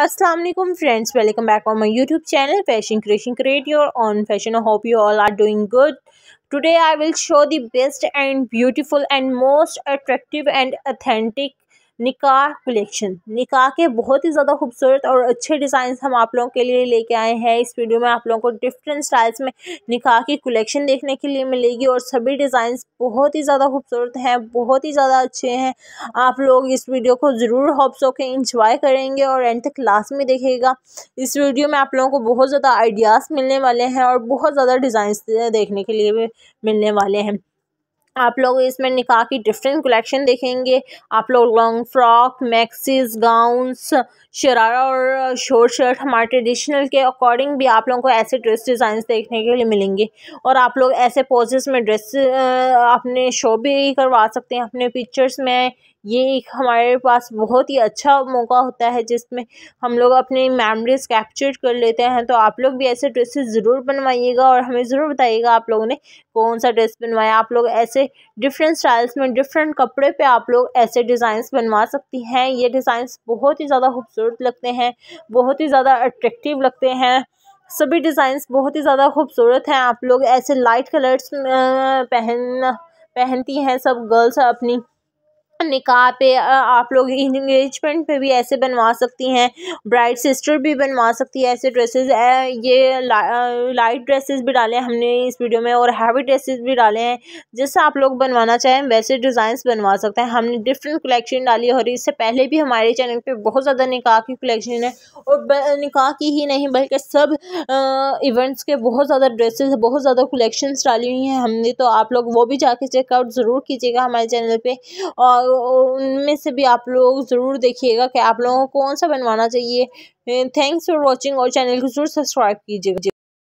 Assalamualaikum friends welcome back on my youtube channel fashion creation create your own fashion i hope you all are doing good today i will show the best and beautiful and most attractive and authentic Nika collection Nika के बहुत ही ज़्यादा खूबसूरत और अच्छे design हम आप लोगों के लिए लेके आए हैं इस वीडियो में आप लोगों को डिफरेंट स्टाइल्स में निकाह की कलेक्शन देखने के लिए मिलेगी और सभी डिज़ाइन बहुत ही ज़्यादा खूबसूरत हैं बहुत ही ज़्यादा अच्छे हैं आप लोग इस वीडियो को ज़रूर हॉप्स होकर इंजॉय करेंगे और एंड तक लास्ट में देखेगा इस वीडियो में आप लोगों को बहुत ज़्यादा आइडियाज़ मिलने वाले हैं और बहुत ज़्यादा डिज़ाइन देखने के लिए भी मिलने वाले हैं आप लोग इसमें निकाह की डिफरेंट कलेक्शन देखेंगे आप लोग long frock maxis gowns sharara और शॉर्ट शर्ट हमारे ट्रेडिशनल के अकॉर्डिंग भी आप लोगों को ऐसे ड्रेस डिज़ाइंस देखने के लिए मिलेंगे और आप लोग ऐसे पोजेस में ड्रेस अपने शो भी करवा सकते हैं अपने पिक्चर्स में ये एक हमारे पास बहुत ही अच्छा मौका होता है जिसमें हम लोग अपनी मेमरीज कैप्चर कर लेते हैं तो आप लोग भी ऐसे ड्रेसेस ज़रूर बनवाइएगा और हमें ज़रूर बताइएगा आप लोगों ने कौन सा ड्रेस बनवाया आप लोग ऐसे डिफरेंट स्टाइल्स में डिफरेंट कपड़े पे आप लोग ऐसे डिज़ाइंस बनवा सकती हैं ये डिज़ाइंस बहुत ही ज़्यादा खूबसूरत लगते हैं बहुत ही ज़्यादा अट्रैक्टिव लगते हैं सभी डिज़ाइंस बहुत ही ज़्यादा खूबसूरत हैं आप लोग ऐसे लाइट कलर्स पहन पहनती हैं सब गर्ल्स अपनी निकाह पे आप लोग इंगेजमेंट पे भी ऐसे बनवा सकती हैं ब्राइड सिस्टर भी बनवा सकती है ऐसे ड्रेसेस ये ला, लाइट ड्रेसेस भी डाले हैं हमने इस वीडियो में और हैवी ड्रेसेस भी डाले हैं जैसे आप लोग बनवाना चाहें वैसे डिज़ाइंस बनवा सकते हैं हमने डिफरेंट कलेक्शन डाली और इससे पहले भी हमारे चैनल पर बहुत ज़्यादा निकाह की कलेक्शन है और निकाह की ही नहीं बल्कि सब इवेंट्स के बहुत ज़्यादा ड्रेसेस बहुत ज़्यादा कलेक्शंस डाली हुई हैं हमने तो आप लोग वो भी जाके चेकआउट ज़रूर कीजिएगा हमारे चैनल पर और उनमें से भी आप लोग ज़रूर देखिएगा कि आप लोगों को कौन सा बनवाना चाहिए थैंक्स फॉर वॉचिंग और चैनल को ज़रूर सब्सक्राइब कीजिएगा